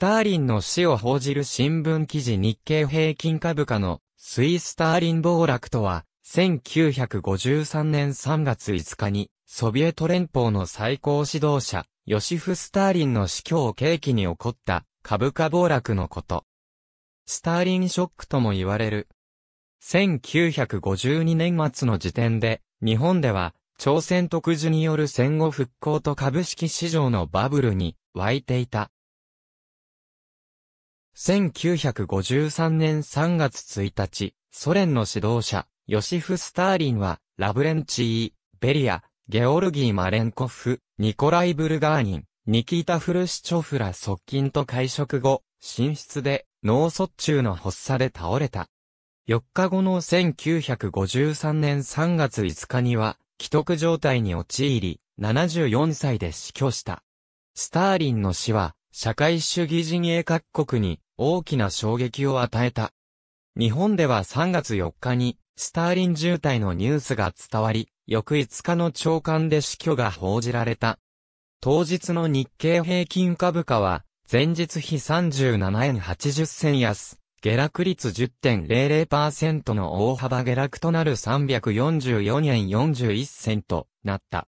ターリンの死を報じる新聞記事日経平均株価のスイスターリン暴落とは、1953年3月5日に、ソビエト連邦の最高指導者、ヨシフ・スターリンの死去を契機に起こった株価暴落のこと。スターリンショックとも言われる。1952年末の時点で、日本では、朝鮮特需による戦後復興と株式市場のバブルに湧いていた。1953年3月1日、ソ連の指導者、ヨシフ・スターリンは、ラブレンチー、ベリア、ゲオルギー・マレンコフ、ニコライ・ブルガーニン、ニキータ・フルシチョフら側近と会食後、寝室で脳卒中の発作で倒れた。4日後の1953年3月5日には、既得状態に陥り、74歳で死去した。スターリンの死は、社会主義陣営各国に大きな衝撃を与えた。日本では3月4日にスターリン渋滞のニュースが伝わり、翌5日の朝刊で死去が報じられた。当日の日経平均株価は、前日比37円80銭安、下落率10.00%の大幅下落となる344円41銭となった。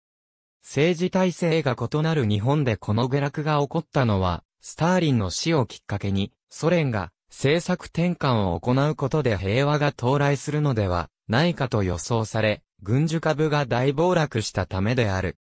政治体制が異なる日本でこの下落が起こったのは、スターリンの死をきっかけに、ソ連が政策転換を行うことで平和が到来するのではないかと予想され、軍需株が大暴落したためである。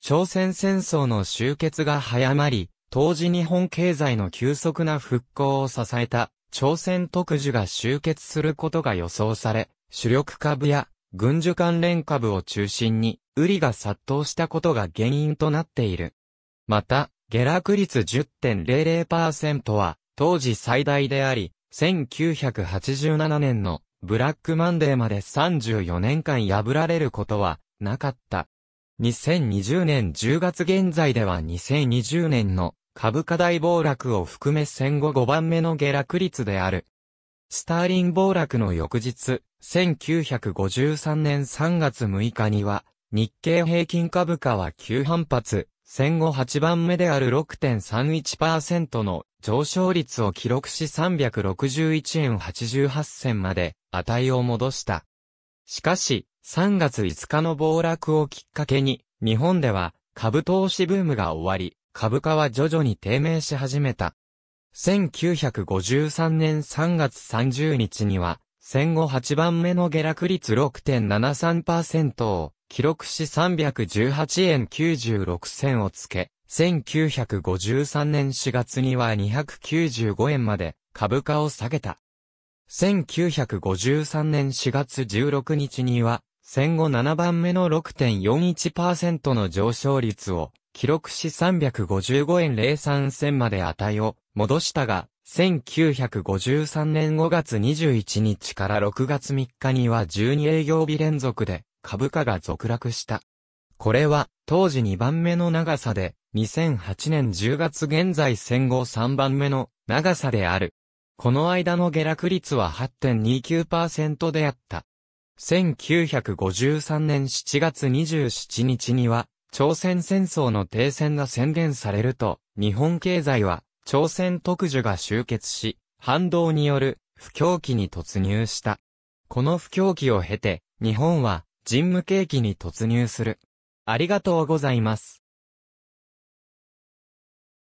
朝鮮戦争の終結が早まり、当時日本経済の急速な復興を支えた朝鮮特需が集結することが予想され、主力株や軍需関連株を中心に、売りが殺到したことが原因となっている。また、下落率10.00%は、当時最大であり、1987年のブラックマンデーまで34年間破られることはなかった。2020年10月現在では2020年の株価大暴落を含め戦後5番目の下落率である。スターリン暴落の翌日、1953年3月6日には、日経平均株価は急反発、戦後8番目である6.31%の上昇率を記録し361円88銭まで値を戻した。しかし、3月5日の暴落をきっかけに、日本では株投資ブームが終わり、株価は徐々に低迷し始めた。1953年3月30日には、戦後8番目の下落率6.73%を記録し318円96銭をつけ、1953年4月には295円まで株価を下げた。1953年4月16日には、戦後7番目の6.41%の上昇率を記録し355円03銭まで値を戻したが、1953年5月21日から6月3日には12営業日連続で株価が続落した。これは当時2番目の長さで2008年10月現在戦後3番目の長さである。この間の下落率は8.29%であった。1953年7月27日には朝鮮戦争の停戦が宣言されると、日本経済は、朝鮮特需が集結し、反動による不況期に突入した。この不況期を経て、日本は、人務景気に突入する。ありがとうございます。